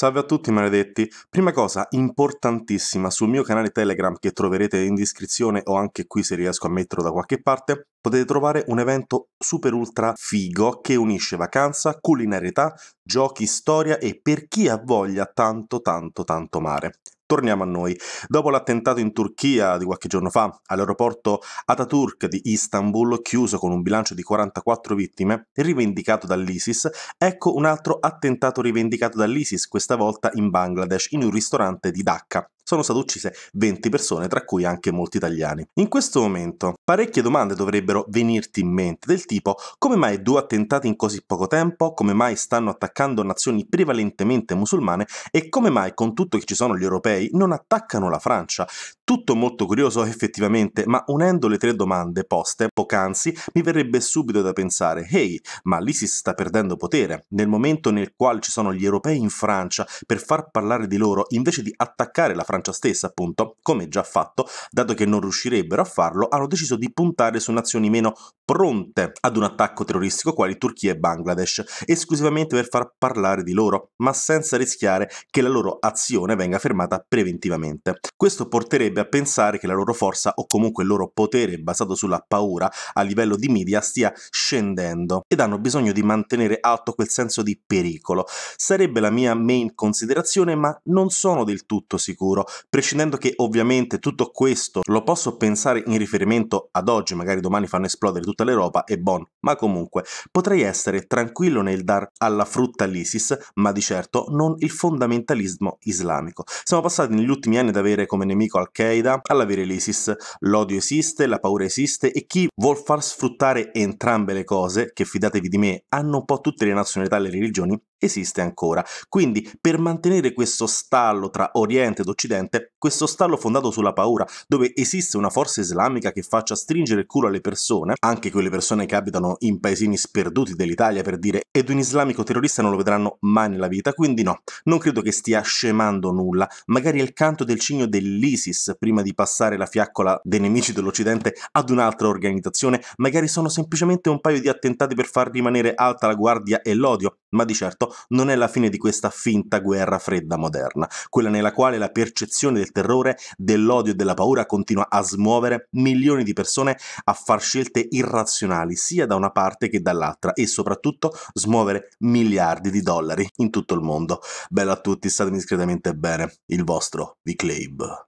Salve a tutti maledetti, prima cosa importantissima sul mio canale Telegram che troverete in descrizione o anche qui se riesco a metterlo da qualche parte, potete trovare un evento super ultra figo che unisce vacanza, culinarietà, giochi, storia e per chi ha voglia tanto tanto tanto mare. Torniamo a noi. Dopo l'attentato in Turchia di qualche giorno fa all'aeroporto Ataturk di Istanbul, chiuso con un bilancio di 44 vittime, rivendicato dall'ISIS, ecco un altro attentato rivendicato dall'ISIS, questa volta in Bangladesh, in un ristorante di Dhaka sono state uccise 20 persone, tra cui anche molti italiani. In questo momento parecchie domande dovrebbero venirti in mente, del tipo come mai due attentati in così poco tempo, come mai stanno attaccando nazioni prevalentemente musulmane e come mai con tutto che ci sono gli europei non attaccano la Francia. Tutto molto curioso effettivamente, ma unendo le tre domande poste poc'anzi mi verrebbe subito da pensare, ehi, hey, ma l'ISIS sta perdendo potere, nel momento nel quale ci sono gli europei in Francia per far parlare di loro invece di attaccare la Francia Francia stessa, appunto, come già fatto, dato che non riuscirebbero a farlo, hanno deciso di puntare su nazioni meno pronte ad un attacco terroristico quali Turchia e Bangladesh, esclusivamente per far parlare di loro, ma senza rischiare che la loro azione venga fermata preventivamente. Questo porterebbe a pensare che la loro forza o comunque il loro potere basato sulla paura a livello di media stia scendendo ed hanno bisogno di mantenere alto quel senso di pericolo. Sarebbe la mia main considerazione, ma non sono del tutto sicuro, prescindendo che ovviamente tutto questo lo posso pensare in riferimento ad oggi, magari domani fanno esplodere tutte tutta l'Europa e bon. Ma comunque, potrei essere tranquillo nel dar alla frutta l'ISIS, ma di certo non il fondamentalismo islamico. Siamo passati negli ultimi anni ad avere come nemico Al-Qaeda, all'avere l'ISIS. L'odio esiste, la paura esiste e chi vuol far sfruttare entrambe le cose, che fidatevi di me, hanno un po' tutte le nazionalità e le religioni, esiste ancora. Quindi per mantenere questo stallo tra Oriente ed Occidente, questo stallo fondato sulla paura, dove esiste una forza islamica che faccia stringere il culo alle persone, anche quelle persone che abitano in paesini sperduti dell'Italia per dire ed un islamico terrorista non lo vedranno mai nella vita, quindi no, non credo che stia scemando nulla, magari è il canto del cigno dell'ISIS prima di passare la fiaccola dei nemici dell'Occidente ad un'altra organizzazione, magari sono semplicemente un paio di attentati per far rimanere alta la guardia e l'odio, ma di certo non è la fine di questa finta guerra fredda moderna, quella nella quale la percezione del terrore, dell'odio e della paura continua a smuovere milioni di persone a far scelte irrazionali sia da una parte che dall'altra e soprattutto smuovere miliardi di dollari in tutto il mondo. Bello a tutti, statemi discretamente bene. Il vostro Viclave.